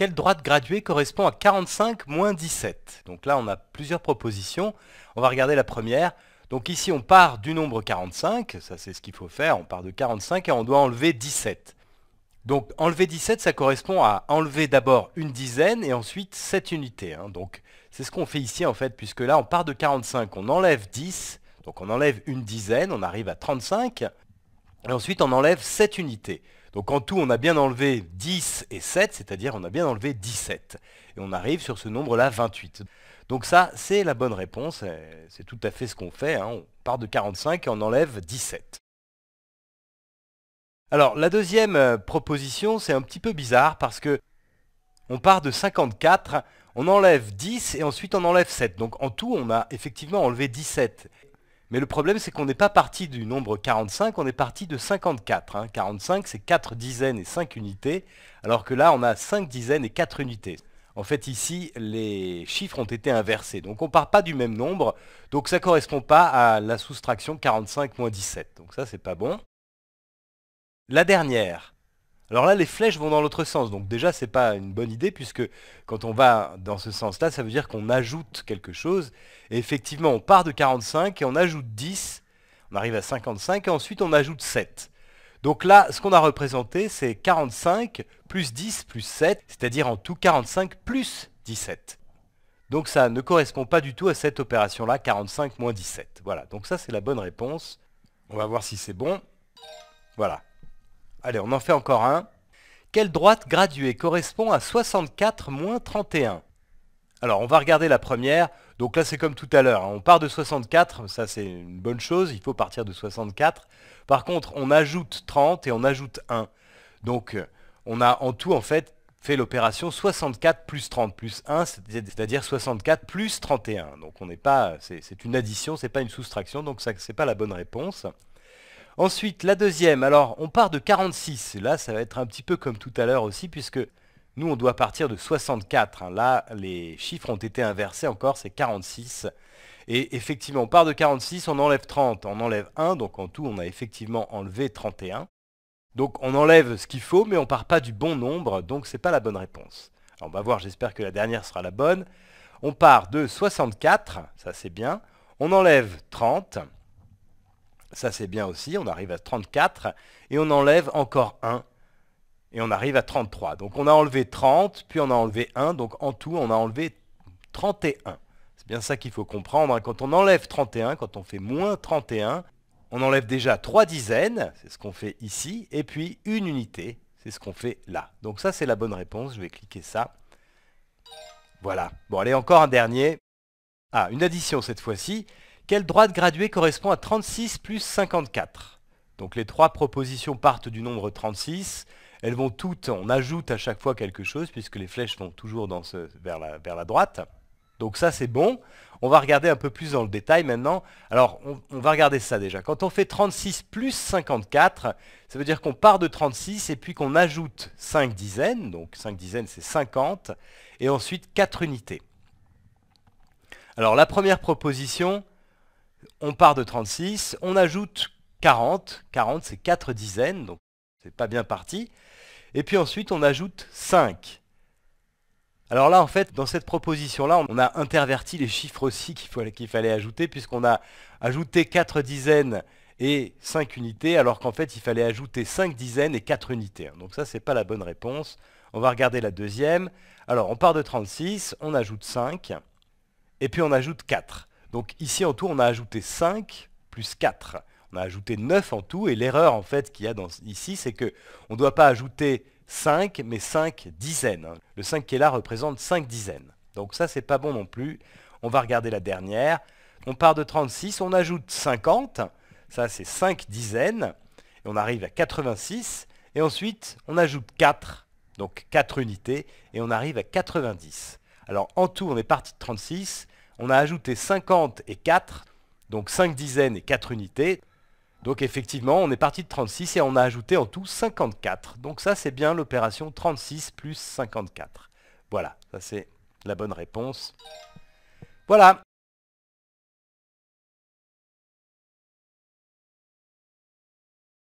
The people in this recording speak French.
Quelle droite graduée correspond à 45 moins 17 Donc là, on a plusieurs propositions. On va regarder la première. Donc ici, on part du nombre 45. Ça, c'est ce qu'il faut faire. On part de 45 et on doit enlever 17. Donc enlever 17, ça correspond à enlever d'abord une dizaine et ensuite 7 unités. Hein. Donc c'est ce qu'on fait ici en fait, puisque là on part de 45, on enlève 10, donc on enlève une dizaine, on arrive à 35. Et ensuite, on enlève 7 unités. Donc en tout, on a bien enlevé 10 et 7, c'est-à-dire on a bien enlevé 17. Et on arrive sur ce nombre-là 28. Donc ça, c'est la bonne réponse, c'est tout à fait ce qu'on fait. Hein. On part de 45 et on enlève 17. Alors la deuxième euh, proposition, c'est un petit peu bizarre parce que on part de 54, on enlève 10 et ensuite on enlève 7. Donc en tout, on a effectivement enlevé 17. Mais le problème, c'est qu'on n'est pas parti du nombre 45, on est parti de 54. 45, hein. c'est 4 dizaines et 5 unités, alors que là, on a 5 dizaines et 4 unités. En fait, ici, les chiffres ont été inversés. Donc, on ne part pas du même nombre. Donc, ça ne correspond pas à la soustraction 45 17. Donc, ça, c'est pas bon. La dernière, alors là, les flèches vont dans l'autre sens, donc déjà, c'est pas une bonne idée, puisque quand on va dans ce sens-là, ça veut dire qu'on ajoute quelque chose. Et effectivement, on part de 45 et on ajoute 10, on arrive à 55, et ensuite on ajoute 7. Donc là, ce qu'on a représenté, c'est 45 plus 10 plus 7, c'est-à-dire en tout 45 plus 17. Donc ça ne correspond pas du tout à cette opération-là, 45 moins 17. Voilà, donc ça c'est la bonne réponse. On va voir si c'est bon. Voilà, Allez, on en fait encore un. Quelle droite graduée correspond à 64 moins 31 Alors, on va regarder la première. Donc là, c'est comme tout à l'heure. Hein. On part de 64, ça c'est une bonne chose, il faut partir de 64. Par contre, on ajoute 30 et on ajoute 1. Donc, on a en tout, en fait, fait l'opération 64 plus 30 plus 1, c'est-à-dire 64 plus 31. Donc on n'est pas, c'est une addition, c'est pas une soustraction, donc ça c'est pas la bonne réponse. Ensuite, la deuxième, alors on part de 46. Là, ça va être un petit peu comme tout à l'heure aussi, puisque nous, on doit partir de 64. Hein. Là, les chiffres ont été inversés encore, c'est 46. Et effectivement, on part de 46, on enlève 30, on enlève 1, donc en tout, on a effectivement enlevé 31. Donc on enlève ce qu'il faut, mais on part pas du bon nombre, donc c'est pas la bonne réponse. Alors, on va voir, j'espère que la dernière sera la bonne. On part de 64, ça c'est bien, on enlève 30, ça, c'est bien aussi. On arrive à 34 et on enlève encore 1 et on arrive à 33. Donc on a enlevé 30, puis on a enlevé 1. Donc en tout, on a enlevé 31. C'est bien ça qu'il faut comprendre. Hein. Quand on enlève 31, quand on fait moins 31, on enlève déjà 3 dizaines, c'est ce qu'on fait ici, et puis une unité, c'est ce qu'on fait là. Donc ça, c'est la bonne réponse. Je vais cliquer ça. Voilà. Bon, allez, encore un dernier. Ah, une addition cette fois-ci. Quelle droite graduée correspond à 36 plus 54 Donc les trois propositions partent du nombre 36. Elles vont toutes, on ajoute à chaque fois quelque chose, puisque les flèches vont toujours dans ce, vers, la, droite. Donc ça, c'est bon. On va regarder un peu plus dans le détail maintenant. Alors, on, on, va regarder ça déjà. Quand on fait 36 plus 54, ça veut dire qu'on part de 36 et puis qu'on ajoute 5 dizaines. Donc 5 dizaines, c'est 50. Et ensuite 4 unités. Alors la première proposition, on part de 36, on ajoute 40. 40, c'est 4 dizaines, donc c'est pas bien parti. Et puis ensuite, on ajoute 5. Alors là, en fait, dans cette proposition-là, on a interverti les chiffres aussi qu'il fallait ajouter, puisqu'on a ajouté 4 dizaines et 5 unités, alors qu'en fait, il fallait ajouter 5 dizaines et 4 unités. Donc ça, c'est pas la bonne réponse. On va regarder la deuxième. Alors, on part de 36, on ajoute 5, et puis on ajoute 4. Donc ici en tout, on a ajouté 5 plus 4. On a ajouté 9 en tout, et l'erreur en fait qu'il y a dans, ici, c'est qu'on ne doit pas ajouter 5, mais 5 dizaines. Hein. Le 5 qui est là représente 5 dizaines. Donc ça, c'est pas bon non plus. On va regarder la dernière. On part de 36, on ajoute 50. Ça, c'est 5 dizaines. Et on arrive à 86. Et ensuite, on ajoute 4. Donc 4 unités. Et on arrive à 90. Alors en tout, on est parti de 36. On a ajouté 50 et 4, donc 5 dizaines et 4 unités. Donc effectivement, on est parti de 36 et on a ajouté en tout 54. Donc ça, c'est bien l'opération 36 plus 54. Voilà, ça c'est la bonne réponse. Voilà